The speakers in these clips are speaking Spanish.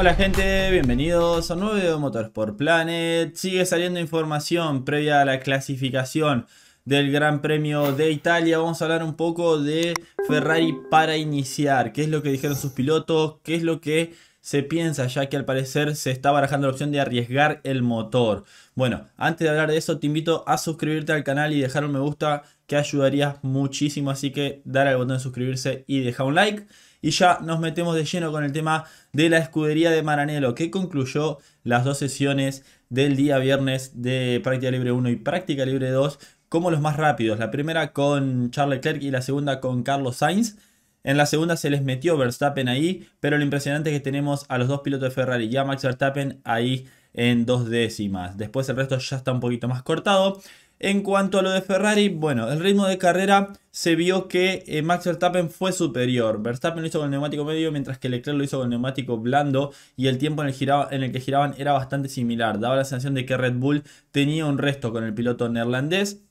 Hola gente, bienvenidos a un nuevo video de Motorsport Planet. Sigue saliendo información previa a la clasificación del Gran Premio de Italia. Vamos a hablar un poco de Ferrari para iniciar. ¿Qué es lo que dijeron sus pilotos? ¿Qué es lo que se piensa, ya que al parecer se está barajando la opción de arriesgar el motor. Bueno, antes de hablar de eso, te invito a suscribirte al canal y dejar un me gusta, que ayudarías muchísimo, así que dar al botón de suscribirse y dejar un like. Y ya nos metemos de lleno con el tema de la escudería de Maranello, que concluyó las dos sesiones del día viernes de práctica libre 1 y práctica libre 2 como los más rápidos. La primera con Charles Leclerc y la segunda con Carlos Sainz. En la segunda se les metió Verstappen ahí, pero lo impresionante es que tenemos a los dos pilotos de Ferrari y a Max Verstappen ahí en dos décimas. Después el resto ya está un poquito más cortado. En cuanto a lo de Ferrari, bueno, el ritmo de carrera se vio que eh, Max Verstappen fue superior. Verstappen lo hizo con el neumático medio, mientras que Leclerc lo hizo con el neumático blando y el tiempo en el, en el que giraban era bastante similar. Daba la sensación de que Red Bull tenía un resto con el piloto neerlandés,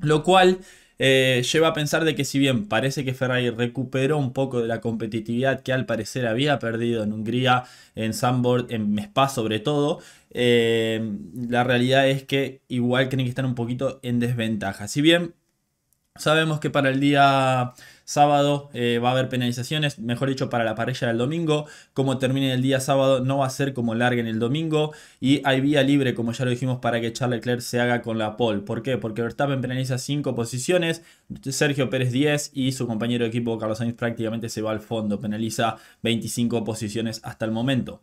lo cual eh, lleva a pensar de que si bien parece que Ferrari recuperó un poco de la competitividad que al parecer había perdido en Hungría, en Sandboard, en MESPA sobre todo, eh, la realidad es que igual tienen que estar un poquito en desventaja. Si bien sabemos que para el día sábado eh, va a haber penalizaciones, mejor dicho, para la parrilla del domingo. Como termine el día sábado, no va a ser como en el domingo. Y hay vía libre, como ya lo dijimos, para que Charles Leclerc se haga con la pole. ¿Por qué? Porque Verstappen penaliza 5 posiciones, Sergio Pérez 10 y su compañero de equipo Carlos Sainz prácticamente se va al fondo, penaliza 25 posiciones hasta el momento.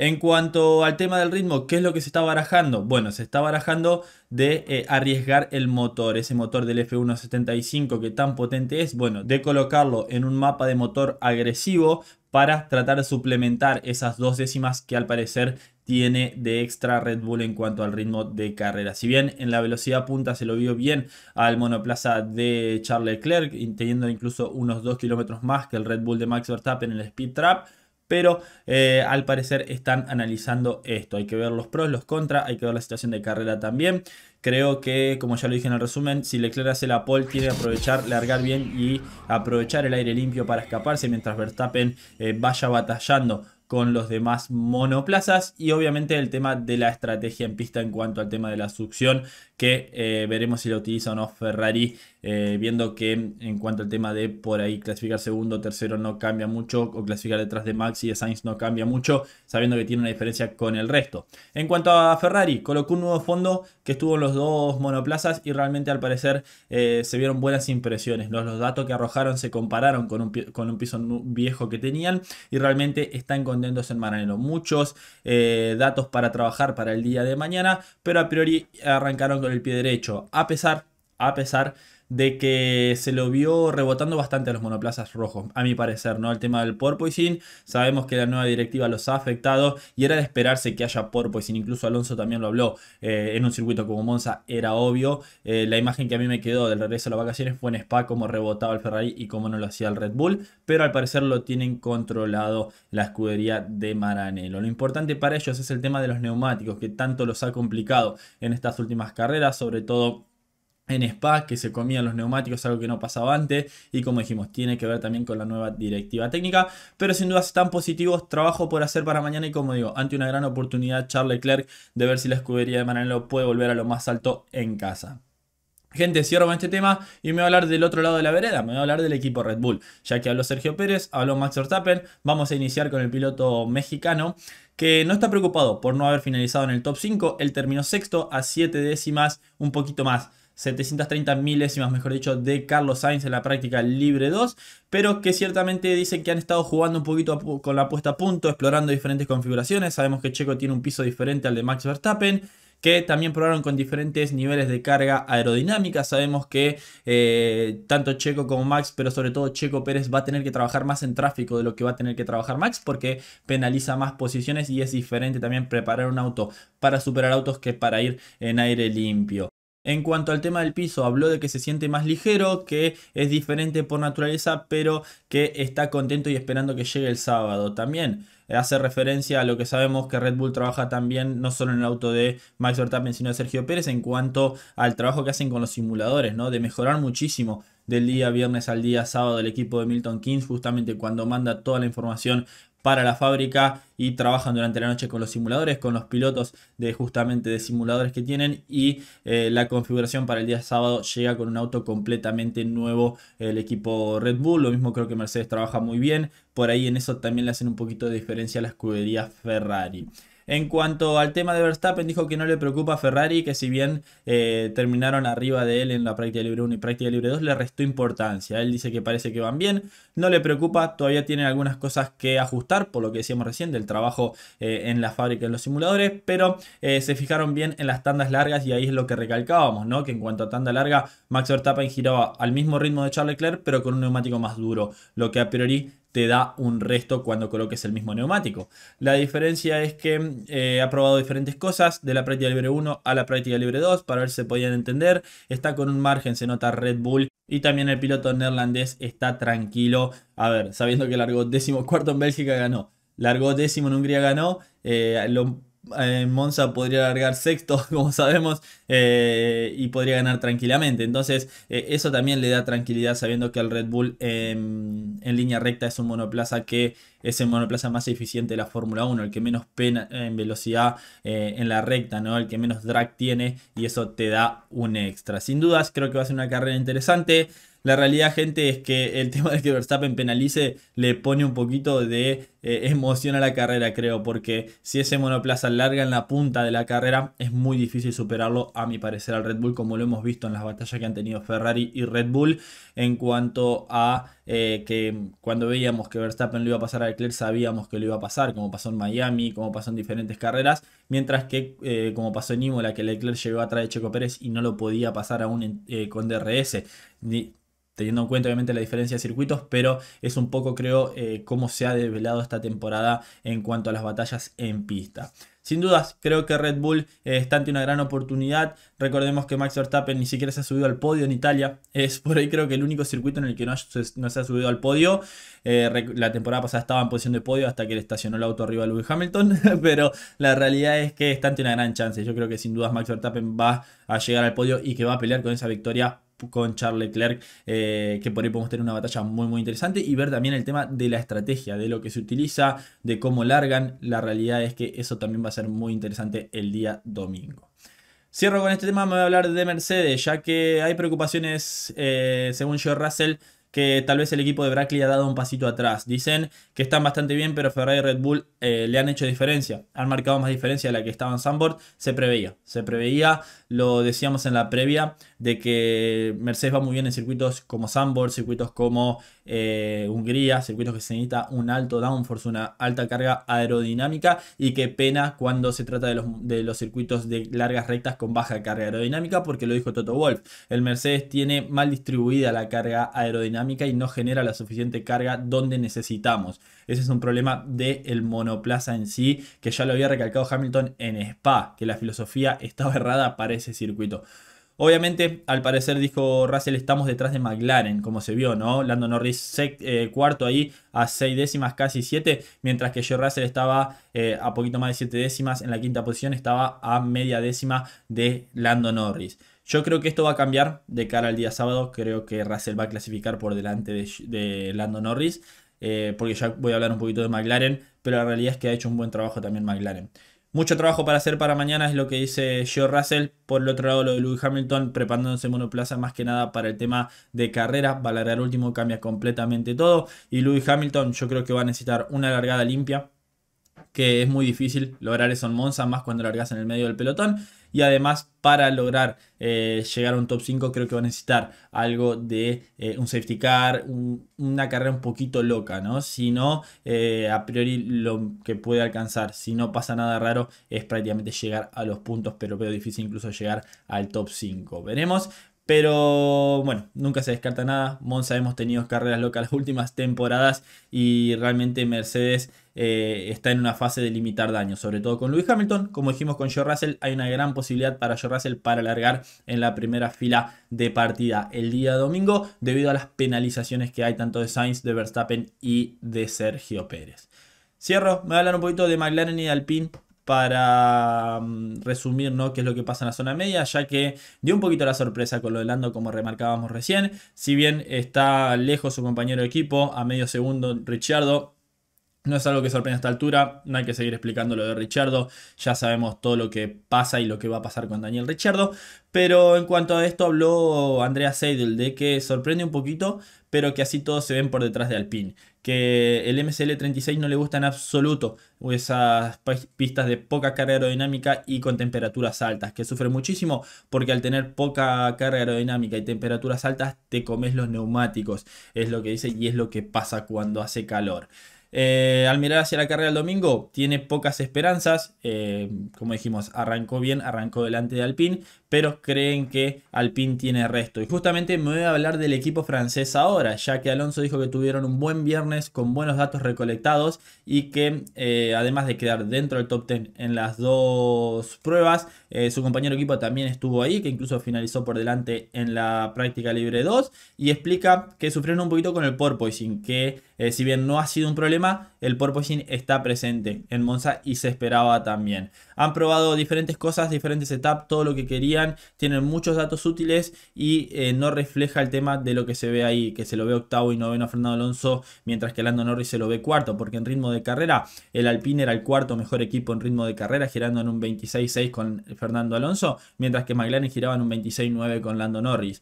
En cuanto al tema del ritmo, ¿qué es lo que se está barajando? Bueno, se está barajando de eh, arriesgar el motor, ese motor del F175 que tan potente es, bueno, de colocarlo en un mapa de motor agresivo para tratar de suplementar esas dos décimas que al parecer tiene de extra Red Bull en cuanto al ritmo de carrera. Si bien en la velocidad punta se lo vio bien al monoplaza de Charles Leclerc, teniendo incluso unos 2 kilómetros más que el Red Bull de Max Verstappen en el Speed Trap, pero eh, al parecer están analizando esto. Hay que ver los pros, los contras, hay que ver la situación de carrera también. Creo que, como ya lo dije en el resumen, si Leclerc hace la pole, tiene que aprovechar, largar bien y aprovechar el aire limpio para escaparse mientras Verstappen eh, vaya batallando con los demás monoplazas y obviamente el tema de la estrategia en pista en cuanto al tema de la succión que eh, veremos si lo utiliza o no Ferrari, eh, viendo que en cuanto al tema de por ahí clasificar segundo, tercero no cambia mucho, o clasificar detrás de Max y de Sainz no cambia mucho, sabiendo que tiene una diferencia con el resto. En cuanto a Ferrari, colocó un nuevo fondo que estuvo en los dos monoplazas y realmente al parecer eh, se vieron buenas impresiones. Los, datos que arrojaron se compararon con un, con un piso viejo que tenían y realmente están contentos en Maranello. Muchos datos para trabajar para el día de mañana, pero a priori arrancaron con el pie derecho, a pesar, a pesar de que se lo vio rebotando bastante a los monoplazas rojos, a mi parecer, ¿no? El tema del porpoising, sabemos que la nueva directiva los ha afectado y era de esperarse que haya porpoising, incluso Alonso también lo habló, eh, en un circuito como Monza era obvio, eh, la imagen que a mí me quedó del regreso a las vacaciones fue en Spa, como rebotaba el Ferrari y cómo no lo hacía el Red Bull, pero al parecer lo tienen controlado la escudería de Maranello. Lo importante para ellos es el tema de los neumáticos, que tanto los ha complicado en estas últimas carreras, sobre todo en Spa, que se comían los neumáticos, algo que no pasaba antes, y como dijimos, tiene que ver también con la nueva directiva técnica, pero sin dudas están positivos, trabajo por hacer para mañana, y como digo, ante una gran oportunidad Charles Leclerc de ver si la escudería de Maranello puede volver a lo más alto en casa. Gente, cierro con este tema y me voy a hablar del otro lado de la vereda, me voy a hablar del equipo Red Bull, ya que habló Sergio Pérez, habló Max Verstappen, vamos a iniciar con el piloto mexicano que no está preocupado por no haber finalizado en el top 5, él terminó sexto a 7 décimas, un poquito más 730 milésimas, mejor dicho, de Carlos Sainz en la práctica libre 2, pero que ciertamente dicen que han estado jugando un poquito con la puesta a punto, explorando diferentes configuraciones. Sabemos que Checo tiene un piso diferente al de Max Verstappen que también probaron con diferentes niveles de carga aerodinámica. Sabemos que eh, tanto Checo como Max, pero sobre todo Checo Pérez va a tener que trabajar más en tráfico de lo que va a tener que trabajar Max porque penaliza más posiciones y es diferente también preparar un auto para superar autos que para ir en aire limpio. En cuanto al tema del piso, habló de que se siente más ligero, que es diferente por naturaleza, pero que está contento y esperando que llegue el sábado. También hace referencia a lo que sabemos que Red Bull trabaja también no solo en el auto de Max Verstappen, sino de Sergio Pérez en cuanto al trabajo que hacen con los simuladores, ¿no? De mejorar muchísimo del día viernes al día sábado el equipo de Milton Keynes, justamente cuando manda toda la información para la fábrica y trabajan durante la noche con los simuladores, con los pilotos de justamente de simuladores que tienen y eh, la configuración para el día sábado llega con un auto completamente nuevo el equipo Red Bull, lo mismo creo que Mercedes trabaja muy bien, por ahí en eso también le hacen un poquito de diferencia a la escudería Ferrari. En cuanto al tema de Verstappen, dijo que no le preocupa a Ferrari, que si bien eh, terminaron arriba de él en la práctica libre 1 y práctica libre 2, le restó importancia. Él dice que parece que van bien, no le preocupa, todavía tienen algunas cosas que ajustar, por lo que decíamos recién, del trabajo eh, en la fábrica, en los simuladores, pero eh, se fijaron bien en las tandas largas y ahí es lo que recalcábamos, ¿no? Que en cuanto a tanda larga, Max Verstappen giraba al mismo ritmo de Charles Leclerc, pero con un neumático más duro, lo que a priori te da un resto cuando coloques el mismo neumático. La diferencia es que eh, ha probado diferentes cosas de la práctica libre 1 a la práctica libre 2 para ver si se podían entender. Está con un margen, se nota Red Bull. Y también el piloto neerlandés está tranquilo. A ver, sabiendo que largó décimo cuarto en Bélgica ganó. Largó décimo en Hungría ganó. Eh, lo eh, Monza podría alargar sexto, como sabemos, eh, y podría ganar tranquilamente. Entonces, eh, eso también le da tranquilidad sabiendo que el Red Bull em, en línea recta es un monoplaza que es el monoplaza más eficiente de la Fórmula 1, el que menos pena en velocidad en la recta, ¿no? el que menos drag tiene, y eso te da un extra. Sin dudas, creo que va a ser una carrera interesante. La realidad, gente, es que el tema de que Verstappen penalice le pone un poquito de eh, emoción a la carrera, creo, porque si ese monoplaza larga en la punta de la carrera, es muy difícil superarlo, a mi parecer, al Red Bull, como lo hemos visto en las batallas que han tenido Ferrari y Red Bull, en cuanto a eh, que cuando veíamos que Verstappen lo iba a pasar a Leclerc, sabíamos que lo iba a pasar, como pasó en Miami, como pasó en diferentes carreras, mientras que, eh, como pasó en Imola, que Leclerc llegó atrás de Checo Pérez y no lo podía pasar aún con DRS. Ni, teniendo en cuenta obviamente la diferencia de circuitos, pero es un poco creo eh, cómo se ha develado esta temporada en cuanto a las batallas en pista. Sin dudas, creo que Red Bull está ante una gran oportunidad. Recordemos que Max Verstappen ni siquiera se ha subido al podio en Italia. Es por ahí creo que el único circuito en el que no, se, ha subido al podio. Eh, la temporada pasada estaba en posición de podio hasta que le estacionó el auto arriba a Lewis Hamilton. Pero la realidad es que está ante una gran chance. Yo creo que sin dudas Max Verstappen va a llegar al podio y que va a pelear con esa victoria con Charles Leclerc, eh, que por ahí podemos tener una batalla muy muy interesante y ver también el tema de la estrategia, de lo que se utiliza, de cómo largan. La realidad es que eso también va a ser muy interesante el día domingo. Cierro con este tema, me voy a hablar de Mercedes, ya que hay preocupaciones, eh, según Joe Russell, que tal vez el equipo de Brackley ha dado un pasito atrás. Dicen que están bastante bien, pero Ferrari y Red Bull eh, le han hecho diferencia. Han marcado más diferencia de la que estaba en Se preveía, se preveía, lo decíamos en la previa de que Mercedes va muy bien en circuitos como Sandboard, circuitos como eh, Hungría, circuitos que se necesita un alto downforce, una alta carga aerodinámica y qué pena cuando se trata de los, circuitos de largas rectas con baja carga aerodinámica, porque lo dijo Toto Wolf, el Mercedes tiene mal distribuida la carga aerodinámica y no genera la suficiente carga donde necesitamos. Ese es un problema del monoplaza en sí, que ya lo había recalcado Hamilton en Spa, que la filosofía estaba errada para ese circuito. Obviamente, al parecer, dijo Russell, estamos detrás de McLaren, como se vio, ¿no? Lando Norris eh, cuarto ahí a seis décimas, casi siete, mientras que Joe Russell estaba eh, a poquito más de siete décimas, en la quinta posición estaba a media décima de Lando Norris. Yo creo que esto va a cambiar de cara al día sábado, creo que Russell va a clasificar por delante de, Lando Norris, eh, porque ya voy a hablar un poquito de McLaren, pero la realidad es que ha hecho un buen trabajo también McLaren. Mucho trabajo para hacer para mañana es lo que dice Joe Russell. Por el otro lado, lo de Louis Hamilton preparándose en monoplaza más que nada para el tema de carrera. Valera último cambia completamente todo. Y Louis Hamilton yo creo que va a necesitar una largada limpia que es muy difícil lograr eso en Monza, más cuando largas en el medio del pelotón y además para lograr eh, llegar a un top 5 creo que va a necesitar algo de eh, un safety car, una carrera un poquito loca, ¿no? Si no, eh, a priori lo que puede alcanzar, si no pasa nada raro, es prácticamente llegar a los puntos, pero veo difícil incluso llegar al top 5. Veremos, pero bueno, nunca se descarta nada. Monza hemos tenido carreras locas las últimas temporadas y realmente Mercedes eh, está en una fase de limitar daño, sobre todo con Lewis Hamilton. Como dijimos con Joe Russell, hay una gran posibilidad para Joe Russell para alargar en la primera fila de partida el día domingo, debido a las penalizaciones que hay tanto de Sainz, de Verstappen y de Sergio Pérez. Cierro, me voy a hablar un poquito de McLaren y de Alpine para mm, resumir ¿no? qué es lo que pasa en la zona media, ya que dio un poquito la sorpresa con lo de Lando, como remarcábamos recién. Si bien está lejos su compañero de equipo, a medio segundo Richardo, no es algo que sorprenda a esta altura, no hay que seguir explicando lo de Richardo, ya sabemos todo lo que pasa y lo que va a pasar con Daniel Richardo, pero en cuanto a esto habló Andrea Seidel de que sorprende un poquito, pero que así todos se ven por detrás de Alpine, que el MCL36 no le gusta en absoluto esas pistas de poca carga aerodinámica y con temperaturas altas, que sufre muchísimo porque al tener poca carga aerodinámica y temperaturas altas te comes los neumáticos, es lo que dice y es lo que pasa cuando hace calor. Eh, al mirar hacia la carrera del domingo, tiene pocas esperanzas. Eh, como dijimos, arrancó bien, arrancó delante de Alpine, pero creen que Alpine tiene resto. Y justamente me voy a hablar del equipo francés ahora, ya que Alonso dijo que tuvieron un buen viernes con buenos datos recolectados y que eh, además de quedar dentro del top 10 en las dos pruebas, su compañero equipo también estuvo ahí, que incluso finalizó por delante en la práctica libre 2 y explica que sufrieron un poquito con el porpoising, que eh, si bien no ha sido un problema, el porpoising está presente en Monza y se esperaba también. Han probado diferentes cosas, diferentes setups, todo lo que querían, tienen muchos datos útiles y eh, no refleja el tema de lo que se ve ahí, que se lo ve octavo y noveno a Fernando Alonso, mientras que Lando Norris se lo ve cuarto, porque en ritmo de carrera el Alpine era el cuarto mejor equipo en ritmo de carrera, girando en un 26-6 con Fernando Alonso, mientras que McLaren giraba en un 26-9 con Lando Norris.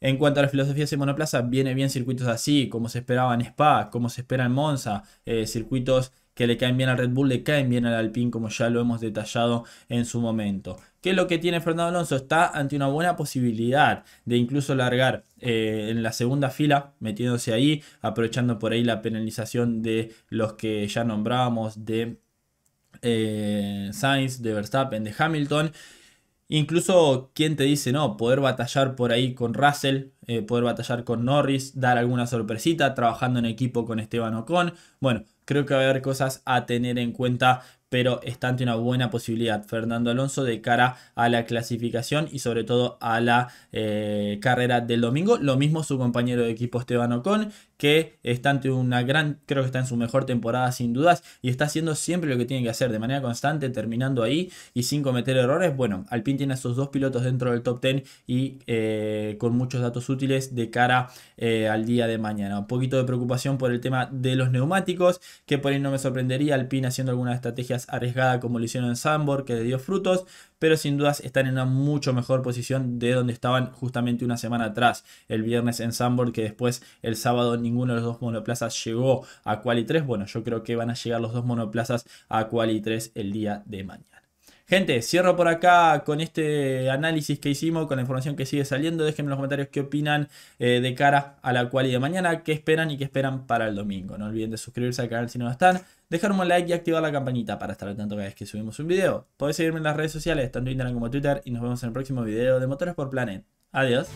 En cuanto a las filosofías de monoplaza, viene bien circuitos así, como se esperaba en Spa, como se espera en Monza, eh, circuitos que le caen bien al Red Bull, le caen bien al Alpine, como ya lo hemos detallado en su momento. ¿Qué es lo que tiene Fernando Alonso? Está ante una buena posibilidad de incluso largar eh, en la segunda fila, metiéndose ahí, aprovechando por ahí la penalización de los que ya nombrábamos de eh, Sainz, de Verstappen, de Hamilton. Incluso, ¿quién te dice, no? Poder batallar por ahí con Russell, eh, poder batallar con Norris, dar alguna sorpresita, trabajando en equipo con Esteban Ocon. Bueno, creo que va a haber cosas a tener en cuenta pero está ante una buena posibilidad Fernando Alonso de cara a la clasificación y sobre todo a la eh, carrera del domingo. Lo mismo su compañero de equipo Esteban Ocon, que está ante una gran, creo que está en su mejor temporada sin dudas y está haciendo siempre lo que tiene que hacer de manera constante, terminando ahí y sin cometer errores. Bueno, Alpine tiene a sus dos pilotos dentro del top 10 y eh, con muchos datos útiles de cara eh, al día de mañana. Un poquito de preocupación por el tema de los neumáticos, que por ahí no me sorprendería Alpine haciendo alguna estrategia arriesgada como lo hicieron en Sambor, que le dio frutos, pero sin dudas están en una mucho mejor posición de donde estaban justamente una semana atrás, el viernes en Sambor, que después el sábado ninguno de los dos monoplazas llegó a Quali 3. Bueno, yo creo que van a llegar los dos monoplazas a Quali 3 el día de mañana. Gente, cierro por acá con este análisis que hicimos, con la información que sigue saliendo. Déjenme en los comentarios qué opinan eh, de cara a la cual y de mañana, qué esperan y qué esperan para el domingo. No olviden de suscribirse al canal si no lo están, dejar un like y activar la campanita para estar al tanto cada vez que subimos un video. Pueden seguirme en las redes sociales, tanto Instagram como Twitter, y nos vemos en el próximo video de Motores por Planet. Adiós.